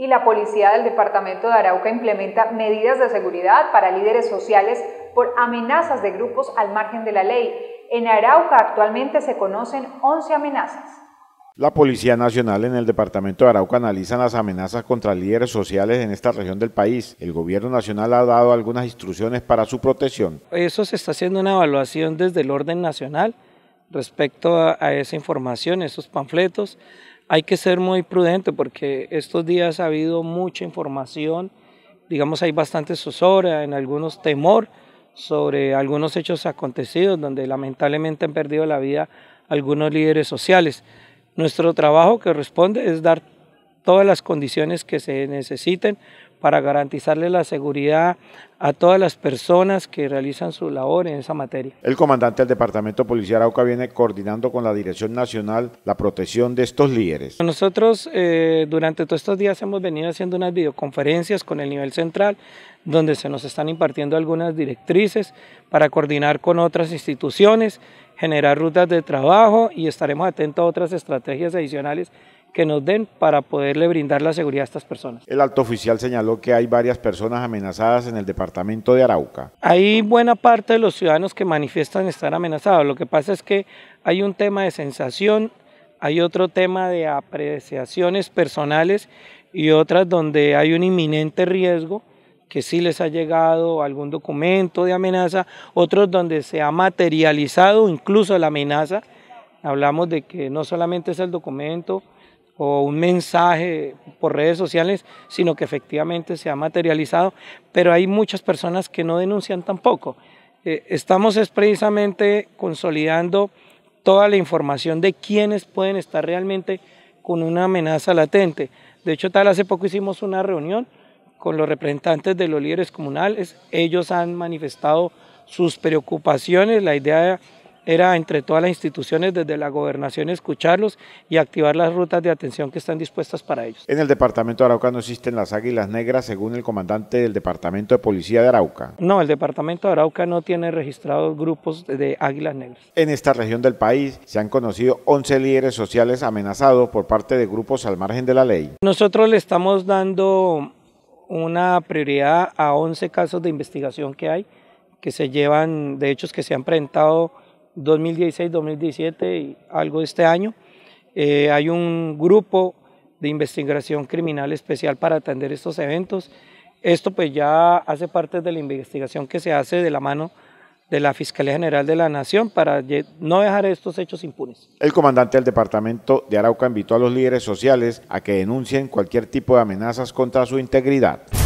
y la policía del departamento de Arauca implementa medidas de seguridad para líderes sociales por amenazas de grupos al margen de la ley. En Arauca actualmente se conocen 11 amenazas. La Policía Nacional en el Departamento de Arauca analiza las amenazas contra líderes sociales en esta región del país. El Gobierno Nacional ha dado algunas instrucciones para su protección. Eso se está haciendo una evaluación desde el orden nacional respecto a, esa información, esos panfletos hay que ser muy prudente porque estos días ha habido mucha información, digamos hay bastante zozobra, en algunos temor sobre algunos hechos acontecidos donde lamentablemente han perdido la vida algunos líderes sociales. Nuestro trabajo que responde es dar todas las condiciones que se necesiten para garantizarle la seguridad a todas las personas que realizan su labor en esa materia. El comandante del Departamento Policial Arauca viene coordinando con la Dirección Nacional la protección de estos líderes. Nosotros eh, durante todos estos días hemos venido haciendo unas videoconferencias con el nivel central donde se nos están impartiendo algunas directrices para coordinar con otras instituciones, generar rutas de trabajo y estaremos atentos a otras estrategias adicionales que nos den para poderle brindar la seguridad a estas personas. El alto oficial señaló que hay varias personas amenazadas en el departamento de Arauca. Hay buena parte de los ciudadanos que manifiestan estar amenazados. Lo que pasa es que hay un tema de sensación, hay otro tema de apreciaciones personales y otras donde hay un inminente riesgo que sí les ha llegado algún documento de amenaza, otros donde se ha materializado incluso la amenaza. Hablamos de que no solamente es el documento, o un mensaje por redes sociales, sino que efectivamente se ha materializado, pero hay muchas personas que no denuncian tampoco. Eh, estamos es precisamente consolidando toda la información de quienes pueden estar realmente con una amenaza latente. De hecho, tal hace poco hicimos una reunión con los representantes de los líderes comunales, ellos han manifestado sus preocupaciones, la idea de era entre todas las instituciones, desde la gobernación, escucharlos y activar las rutas de atención que están dispuestas para ellos. En el departamento de Arauca no existen las águilas negras, según el comandante del departamento de policía de Arauca. No, el departamento de Arauca no tiene registrados grupos de águilas negras. En esta región del país se han conocido 11 líderes sociales amenazados por parte de grupos al margen de la ley. Nosotros le estamos dando una prioridad a 11 casos de investigación que hay, que se llevan de hechos que se han presentado 2016, 2017 y algo de este año. Eh, hay un grupo de investigación criminal especial para atender estos eventos. Esto pues ya hace parte de la investigación que se hace de la mano de la Fiscalía General de la Nación para no dejar estos hechos impunes. El comandante del departamento de Arauca invitó a los líderes sociales a que denuncien cualquier tipo de amenazas contra su integridad.